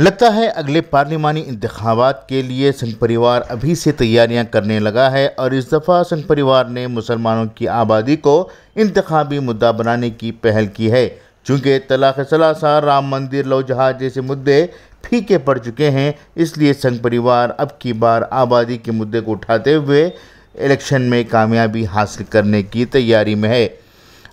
लगता है अगले पार्लिमानी इंतबात के लिए संघ परिवार अभी से तैयारियां करने लगा है और इस दफ़ा संघ परिवार ने मुसलमानों की आबादी को इंतबी मुद्दा बनाने की पहल की है चूँकि तलाक सलासा राम मंदिर लौ जहाज जैसे मुद्दे फीके पड़ चुके हैं इसलिए संघ परिवार अब की बार आबादी के मुद्दे को उठाते हुए इलेक्शन में कामयाबी हासिल करने की तैयारी में है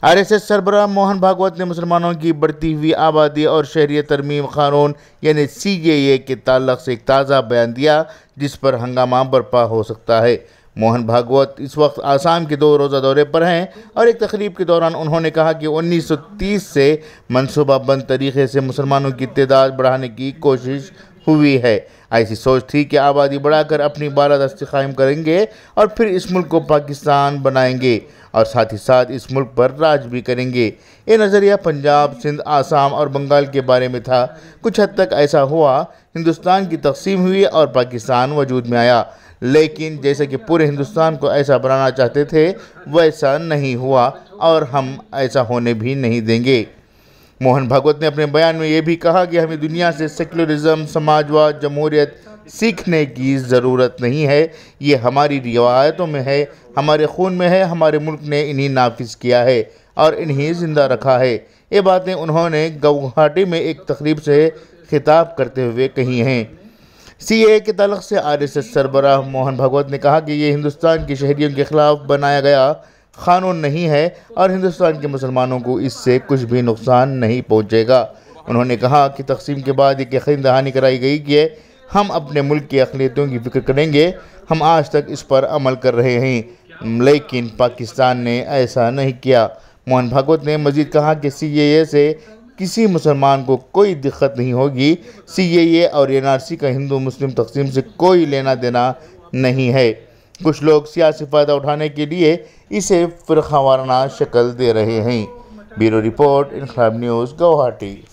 आरएसएस सरबरा मोहन भागवत ने मुसलमानों की बढ़ती हुई आबादी और शहरी तरमीम कानून यानी सी ए के तल्ल से एक ताज़ा बयान दिया जिस पर हंगामा बर्पा हो सकता है मोहन भागवत इस वक्त आसाम के दो रोज़ा दौरे पर हैं और एक तकरीब के दौरान उन्होंने कहा कि 1930 से मनसूबाबंद तरीके से मुसलमानों की तदाद बढ़ाने की कोशिश हुई है ऐसी सोच थी कि आबादी बढ़ाकर अपनी बालादस्ती कायम करेंगे और फिर इस मुल्क को पाकिस्तान बनाएंगे और साथ ही साथ इस मुल्क पर राज भी करेंगे ये नज़रिया पंजाब सिंध आसाम और बंगाल के बारे में था कुछ हद तक ऐसा हुआ हिंदुस्तान की तकसीम हुई और पाकिस्तान वजूद में आया लेकिन जैसे कि पूरे हिंदुस्तान को ऐसा बनाना चाहते थे वैसा नहीं हुआ और हम ऐसा होने भी नहीं देंगे मोहन भागवत ने अपने बयान में यह भी कहा कि हमें दुनिया से सेकुलरिज्म समाजवाद जमहूरियत सीखने की ज़रूरत नहीं है ये हमारी रिवायतों में है हमारे खून में है हमारे मुल्क ने इन्हें नाफिज किया है और इन्हें ज़िंदा रखा है ये बातें उन्होंने गुवाहाटी में एक तकरीब से खिताब करते हुए कही हैं सी ए के तलक से आर एस एस सरबराह मोहन भागवत ने कहा कि ये हिंदुस्तान की शहरीों के ख़िलाफ़ बनाया गया कानून नहीं है और हिंदुस्तान के मुसलमानों को इससे कुछ भी नुकसान नहीं पहुँचेगा उन्होंने कहा कि तकसीम के बाद एक यकीन दहानी कराई गई कि हम अपने मुल्क की अखिलियतों की फिक्र करेंगे हम आज तक इस पर अमल कर रहे हैं लेकिन पाकिस्तान ने ऐसा नहीं किया मोहन भागवत ने मजीद कहा कि सी ए से किसी मुसलमान को कोई दिक्कत नहीं होगी सी ए और एन आर सी का हिंदू मुस्लिम तकसीम से कोई लेना देना नहीं है कुछ लोग सियासी फ़ायदा उठाने के लिए इसे फिर खवाना शक्ल दे रहे हैं bureau report Inquilab news Guwahati